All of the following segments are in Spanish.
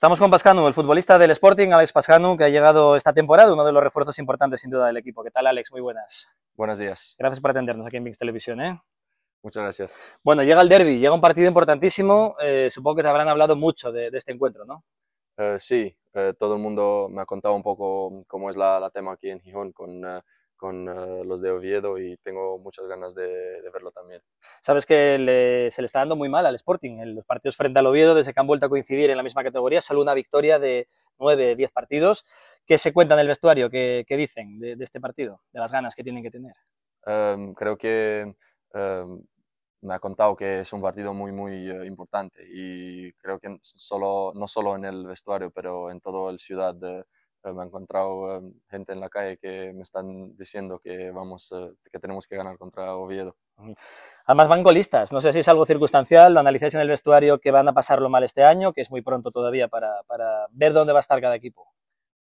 Estamos con Pascanu, el futbolista del Sporting, Alex Pascanu, que ha llegado esta temporada, uno de los refuerzos importantes sin duda del equipo. ¿Qué tal, Alex? Muy buenas. Buenos días. Gracias por atendernos aquí en Mix Televisión, ¿eh? Muchas gracias. Bueno, llega el derby, llega un partido importantísimo. Eh, supongo que te habrán hablado mucho de, este encuentro, ¿no? Eh, sí, todo el mundo me ha contado un poco cómo es la, la tema aquí en Gijón, con con ah, los de Oviedo y tengo muchas ganas de, verlo también. Sabes que se le está dando muy mal al Sporting. En los partidos frente al Oviedo, desde que han vuelto a coincidir en la misma categoría, solo una victoria de 9, 10 partidos. ¿Qué se cuenta en el vestuario? ¿Qué, dicen de, este partido? De las ganas que tienen que tener. Em, creo que em, me ha contado que es un partido muy, muy eh, importante y creo que solo, no solo en el vestuario, pero en todo el ciudad. Eh, me he encontrado em, gente en la calle que me están diciendo que, vamos, eh, que tenemos que ganar contra Oviedo. Además van golistas, no sé si es algo circunstancial, lo analizáis en el vestuario que van a pasarlo mal este año, que es muy pronto todavía para, para ver dónde va a estar cada equipo.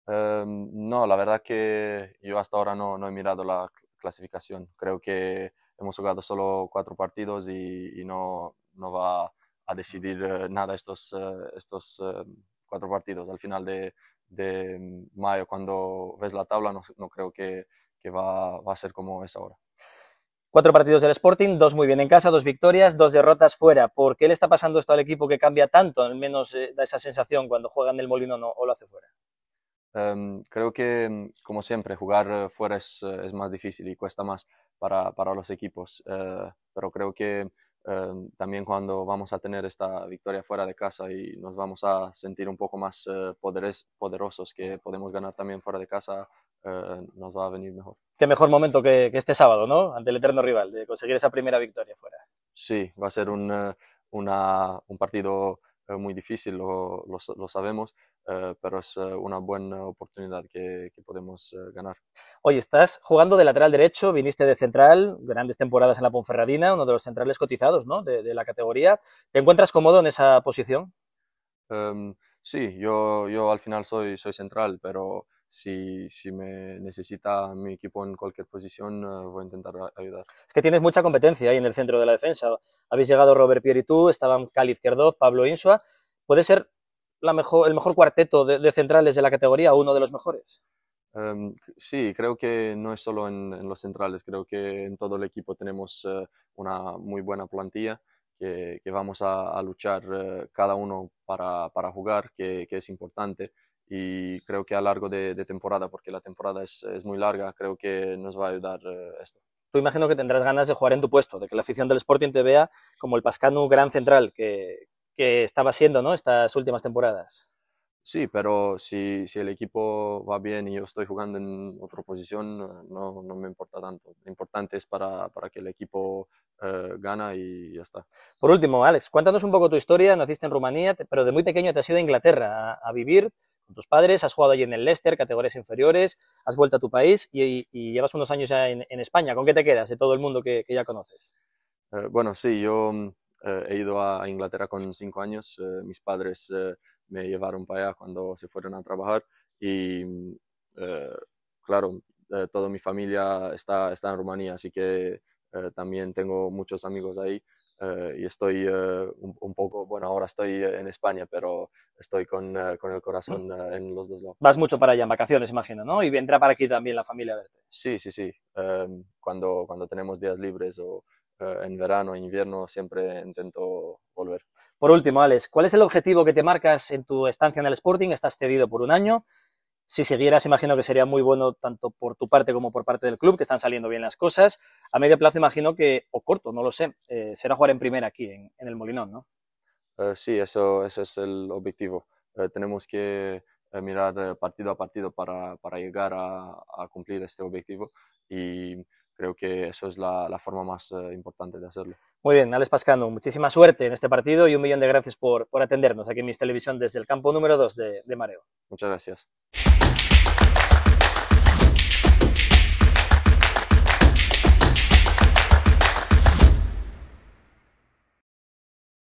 Em, no, la verdad que yo hasta ahora no, no, he mirado la clasificación. Creo que hemos jugado solo cuatro partidos y, y no, no va a decidir eh, nada estos, estos em, cuatro partidos. Al final de, de mayo, cuando ves la tabla, no, no creo que, que va, va, a ser como es ahora. Cuatro partidos del Sporting, dos muy bien en casa, dos victorias, dos derrotas fuera. ¿Por qué le está pasando esto al equipo que cambia tanto? Al menos eh, da esa sensación cuando juega en el Molino o lo hace fuera. Em, creo que, como siempre, jugar eh, fuera es, eh, es más difícil y cuesta más para, para los equipos. pero creo que Em, también cuando vamos a tener esta victoria fuera de casa y nos vamos a sentir un poco más eh, poderes, poderosos que podemos ganar también fuera de casa, eh, nos va a venir mejor. Qué mejor momento que, este sábado, ¿no? Ante el eterno rival, de conseguir esa primera victoria fuera. Sí, va a ser un, eh, un partido muy difícil, lo, lo, sabemos, eh, pero es eh, una buena oportunidad que, que podemos eh, ganar. Oye, estás jugando de lateral derecho, viniste de central, grandes temporadas en la Ponferradina, uno de los centrales cotizados ¿no? de, de la categoría. ¿Te encuentras cómodo en esa posición? Em, sí, yo, yo al final soy, soy central, pero si, me necesita mi equipo en cualquier posición, eh, voy a intentar ayudar. Es que tienes mucha competencia ahí en el centro de la defensa. Habéis llegado Robert Pierre y tú, estaban Calif, Kerdov, Pablo Insua. ¿Puede ser la mejor, el mejor cuarteto de, centrales de la categoría, uno de los mejores? Em, sí, creo que no es solo en, los centrales, creo que en todo el equipo tenemos eh, una muy buena plantilla. Que, vamos a, luchar eh, cada uno para, jugar, que, que es importante y creo que a largo de, de temporada, porque la temporada es, es, muy larga, creo que nos va a ayudar eh, esto. Tú imagino que tendrás ganas de jugar en tu puesto, de que la afición del Sporting te vea como el Pascanu gran central que, que estaba siendo ¿no? estas últimas temporadas. Sí, pero si, si, el equipo va bien y yo estoy jugando en otra posición, no, no me importa tanto. Lo importante es para, para que el equipo eh, gana y ya está. Por último, Alex, cuéntanos un poco tu historia. Naciste en Rumanía, pero de muy pequeño te has ido a Inglaterra a vivir tus padres, has jugado allí en el Leicester, categorías inferiores, has vuelto a tu país y, llevas unos años ya en, España. ¿Con qué te quedas de todo el mundo que, ya conoces? Eh, bueno, sí, yo mm, eh, he ido a Inglaterra con cinco años. Eh, mis padres me llevaron para allá cuando se fueron a trabajar y, mm, claro, toda mi familia está, está en Rumanía, así que también tengo muchos amigos ahí. Eh, y estoy eh, un, poco, bueno, ahora estoy eh, en España, pero estoy con, con el mm. corazón en los dos lados. Vas mucho para allá en vacaciones, imagino, ¿no? Y vendrá para aquí también la familia Sí, sí, sí. Em, cuando, cuando tenemos días libres o en verano, invierno, siempre intento volver. Por último, Alex, ¿cuál es el objetivo que te marcas en tu estancia en el Sporting? Estás cedido por un año. Si siguieras, imagino que sería muy bueno tanto por tu parte como por parte del club, que están saliendo bien las cosas. A medio plazo, imagino que, o corto, no lo sé, eh, será jugar en primera aquí, en, el Molinón, ¿no? Eh, sí, eso, es el objetivo. Eh, tenemos que mirar partido a partido para, llegar a, cumplir este objetivo y creo que eso es la, forma más importante de hacerlo. Muy bien, Alex Pascano, muchísima suerte en este partido y un millón de gracias por, atendernos aquí en Mis Televisión desde el campo número 2 de, de Mareo. Muchas gracias.